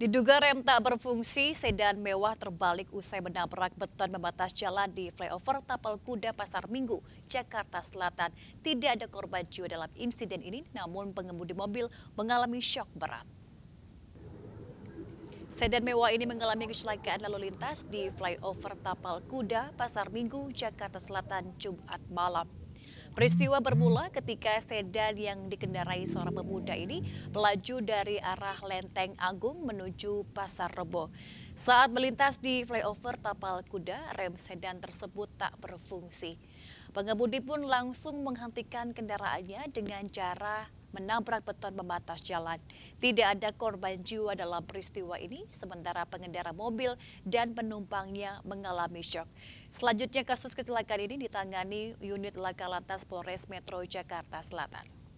Diduga rem tak berfungsi, sedan mewah terbalik usai menabrak beton membatas jalan di flyover Tapal Kuda Pasar Minggu, Jakarta Selatan. Tidak ada korban jiwa dalam insiden ini, namun pengemudi mobil mengalami shock berat. Sedan mewah ini mengalami kecelakaan lalu lintas di flyover Tapal Kuda, Pasar Minggu, Jakarta Selatan, Jumat malam. Peristiwa bermula ketika sedan yang dikendarai seorang pemuda ini melaju dari arah Lenteng Agung menuju Pasar Rebo. Saat melintas di flyover Tapal Kuda, rem sedan tersebut tak berfungsi. Pengemudi pun langsung menghentikan kendaraannya dengan cara menabrak beton pembatas jalan. Tidak ada korban jiwa dalam peristiwa ini, sementara pengendara mobil dan penumpangnya mengalami shock. Selanjutnya kasus kecelakaan ini ditangani unit laka lantas Polres Metro Jakarta Selatan.